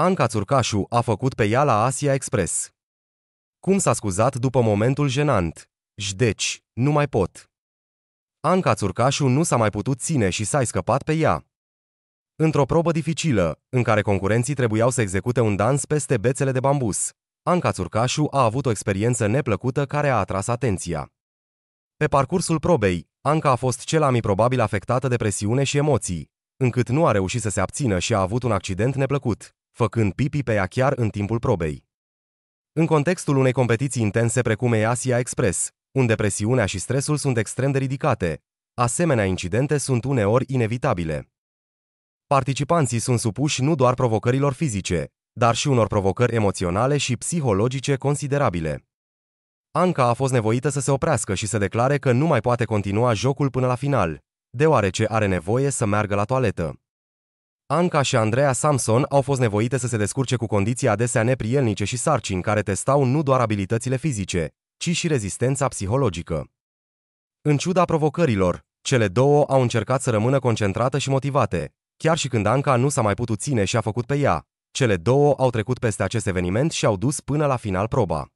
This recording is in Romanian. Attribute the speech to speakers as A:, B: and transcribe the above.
A: Anca Țurcașu a făcut pe ea la Asia Express. Cum s-a scuzat după momentul jenant? Jdeci, nu mai pot. Anca Țurcașu nu s-a mai putut ține și s-a scăpat pe ea. Într-o probă dificilă, în care concurenții trebuiau să execute un dans peste bețele de bambus, Anca Țurcașu a avut o experiență neplăcută care a atras atenția. Pe parcursul probei, Anca a fost cel mai probabil afectată de presiune și emoții, încât nu a reușit să se abțină și a avut un accident neplăcut făcând pipi pe ea chiar în timpul probei. În contextul unei competiții intense precum e Asia Express, unde presiunea și stresul sunt extrem de ridicate, asemenea incidente sunt uneori inevitabile. Participanții sunt supuși nu doar provocărilor fizice, dar și unor provocări emoționale și psihologice considerabile. Anca a fost nevoită să se oprească și să declare că nu mai poate continua jocul până la final, deoarece are nevoie să meargă la toaletă. Anca și Andreea Samson au fost nevoite să se descurce cu condiții adesea neprielnice și sarcini care testau nu doar abilitățile fizice, ci și rezistența psihologică. În ciuda provocărilor, cele două au încercat să rămână concentrate și motivate. Chiar și când Anca nu s-a mai putut ține și a făcut pe ea, cele două au trecut peste acest eveniment și au dus până la final proba.